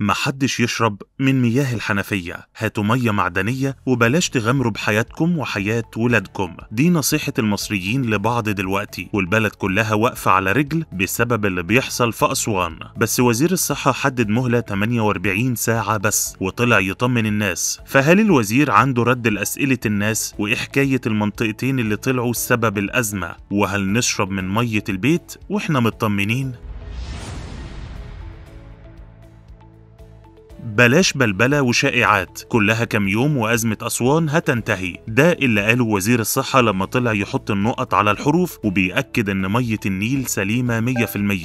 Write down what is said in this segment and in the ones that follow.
محدش يشرب من مياه الحنفية هاتوا مية معدنية وبلاش تغامروا بحياتكم وحياة ولادكم دي نصيحة المصريين لبعض دلوقتي والبلد كلها واقفة على رجل بسبب اللي بيحصل في أسوان بس وزير الصحة حدد مهلة 48 ساعة بس وطلع يطمن الناس فهل الوزير عنده رد لأسئلة الناس وإيه حكاية المنطقتين اللي طلعوا سبب الأزمة وهل نشرب من مية البيت وإحنا مطمنين؟ بلاش بلبلة وشائعات كلها كام يوم وأزمة أسوان هتنتهي ده اللي قاله وزير الصحة لما طلع يحط النقط على الحروف وبيأكد إن مية النيل سليمة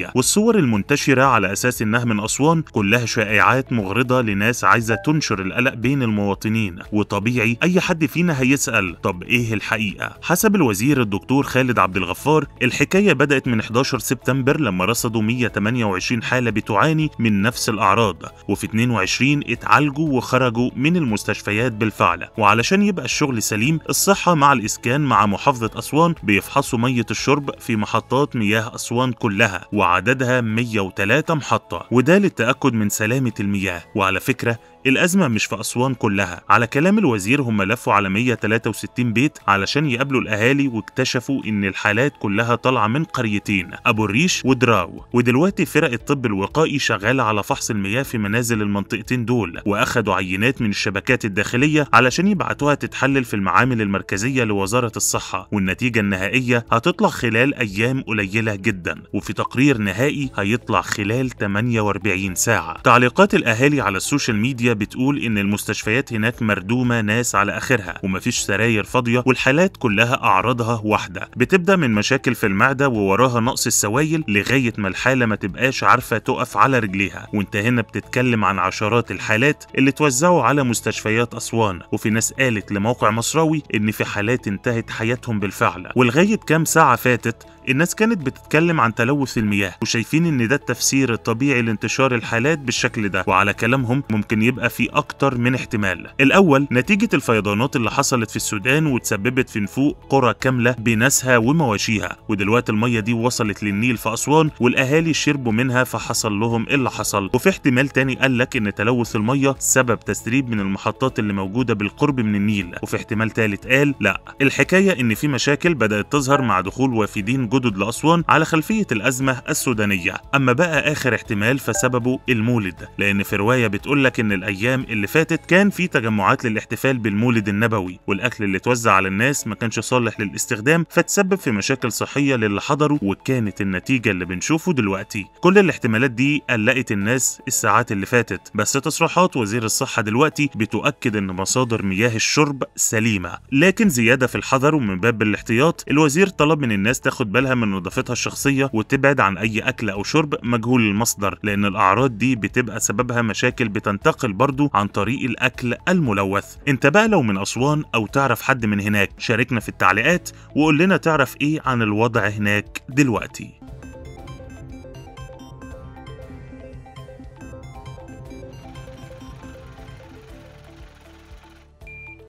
100% والصور المنتشرة على أساس إنها من أسوان كلها شائعات مغرضة لناس عايزة تنشر القلق بين المواطنين وطبيعي أي حد فينا هيسأل طب إيه الحقيقة؟ حسب الوزير الدكتور خالد عبد الغفار الحكاية بدأت من 11 سبتمبر لما رصدوا 128 حالة بتعاني من نفس الأعراض وفي 22 20 اتعالجوا وخرجوا من المستشفيات بالفعل وعلشان يبقى الشغل سليم الصحة مع الإسكان مع محافظة أسوان بيفحصوا مية الشرب في محطات مياه أسوان كلها وعددها 103 محطة وده للتأكد من سلامة المياه وعلى فكرة الأزمة مش في أسوان كلها على كلام الوزير هم لفوا على 163 بيت علشان يقابلوا الأهالي واكتشفوا إن الحالات كلها طالعة من قريتين أبو الريش ودراو ودلوقتي فرق الطب الوقائي شغالة على فحص المياه في منازل المنطقتين الحالتين دول واخدوا عينات من الشبكات الداخليه علشان يبعتوها تتحلل في المعامل المركزيه لوزاره الصحه والنتيجه النهائيه هتطلع خلال ايام قليله جدا وفي تقرير نهائي هيطلع خلال 48 ساعه تعليقات الاهالي على السوشيال ميديا بتقول ان المستشفيات هناك مردومه ناس على اخرها ومفيش سراير فاضيه والحالات كلها اعراضها واحده بتبدا من مشاكل في المعده ووراها نقص السوائل لغايه ما الحاله ما تبقاش عارفه تقف على رجليها وانت هنا بتتكلم عن عشرات عشرات الحالات اللي توزعوا على مستشفيات أسوان وفي ناس قالت لموقع مصراوي إن في حالات انتهت حياتهم بالفعل ولغاية كام ساعة فاتت الناس كانت بتتكلم عن تلوث المياه وشايفين ان ده التفسير الطبيعي لانتشار الحالات بالشكل ده وعلى كلامهم ممكن يبقى في اكتر من احتمال الاول نتيجه الفيضانات اللي حصلت في السودان وتسببت في نفوق قرى كامله بناسها ومواشيها ودلوقتي الميه دي وصلت للنيل في اسوان والاهالي شربوا منها فحصل لهم اللي حصل وفي احتمال تاني قال لك ان تلوث الميه سبب تسريب من المحطات اللي موجوده بالقرب من النيل وفي احتمال تالت قال لا الحكايه ان في مشاكل بدات تظهر مع دخول وافدين الجدد لأسوان على خلفية الأزمة السودانية أما بقى آخر احتمال فسببه المولد لأن في رواية بتقولك إن الأيام اللي فاتت كان في تجمعات للاحتفال بالمولد النبوي والأكل اللي اتوزع على الناس ما كانش صالح للاستخدام فتسبب في مشاكل صحية للي حضروا وكانت النتيجة اللي بنشوفه دلوقتي كل الاحتمالات دي قلقت الناس الساعات اللي فاتت بس تصريحات وزير الصحة دلوقتي بتؤكد إن مصادر مياه الشرب سليمة لكن زيادة في الحذر ومن باب الاحتياط الوزير طلب من الناس تاخد بالها من نظافتها الشخصيه وتبعد عن اي اكل او شرب مجهول المصدر لان الاعراض دي بتبقى سببها مشاكل بتنتقل برضو عن طريق الاكل الملوث انت بقى لو من اسوان او تعرف حد من هناك شاركنا في التعليقات وقول لنا تعرف ايه عن الوضع هناك دلوقتي